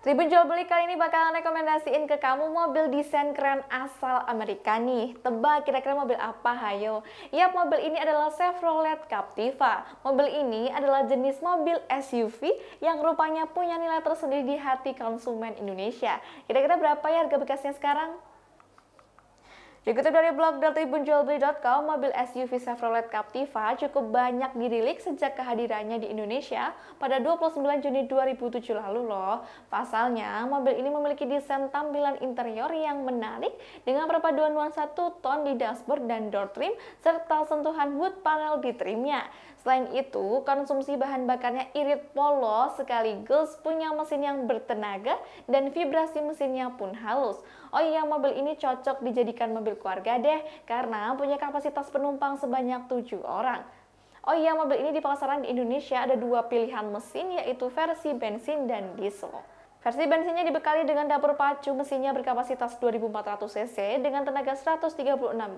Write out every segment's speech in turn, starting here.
Tribun Jual Beli kali ini bakalan rekomendasiin ke kamu mobil desain keren asal Amerika nih. Tebak kira-kira mobil apa, hayo. Ya mobil ini adalah Chevrolet Captiva. Mobil ini adalah jenis mobil SUV yang rupanya punya nilai tersendiri di hati konsumen Indonesia. Kira-kira berapa ya harga bekasnya sekarang? Dikutip dari blog deltaibunjualbeli.com, mobil SUV Chevrolet Captiva cukup banyak dirilik sejak kehadirannya di Indonesia pada 29 Juni 2007 lalu loh. Pasalnya, mobil ini memiliki desain tampilan interior yang menarik dengan perpaduan nuansa ton ton di dashboard dan door trim serta sentuhan wood panel di trimnya. Selain itu, konsumsi bahan bakarnya irit polo sekaligus punya mesin yang bertenaga dan vibrasi mesinnya pun halus. Oh iya, mobil ini cocok dijadikan mobil mobil keluarga deh karena punya kapasitas penumpang sebanyak 7 orang. Oh iya, mobil ini di pasaran di Indonesia ada dua pilihan mesin yaitu versi bensin dan diesel. Versi bensinnya dibekali dengan dapur pacu mesinnya berkapasitas 2400 cc dengan tenaga 136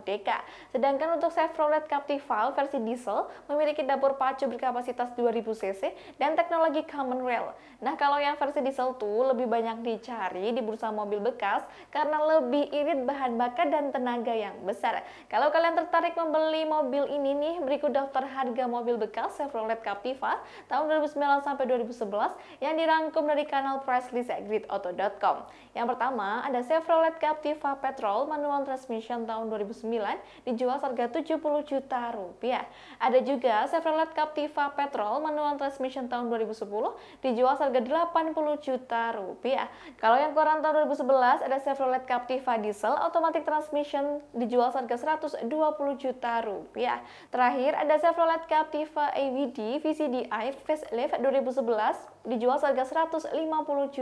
dk. Sedangkan untuk Chevrolet Captiva versi diesel memiliki dapur pacu berkapasitas 2000 cc dan teknologi common rail. Nah, kalau yang versi diesel tuh lebih banyak dicari di bursa mobil bekas karena lebih irit bahan bakar dan tenaga yang besar. Kalau kalian tertarik membeli mobil ini nih, berikut daftar harga mobil bekas Chevrolet Captiva tahun 2009 sampai 2011 yang dirangkum dari kanal Price di segridauto.com. Yang pertama, ada Chevrolet Captiva Petrol manual transmission tahun 2009 dijual harga 70 juta rupiah. Ada juga Chevrolet Captiva Petrol manual transmission tahun 2010 dijual harga 80 juta rupiah. Kalau yang keluaran tahun 2011 ada Chevrolet Captiva Diesel automatic transmission dijual harga 120 juta rupiah. Terakhir ada Chevrolet Captiva AVD VCDI facelift 2011 dijual harga 150 juta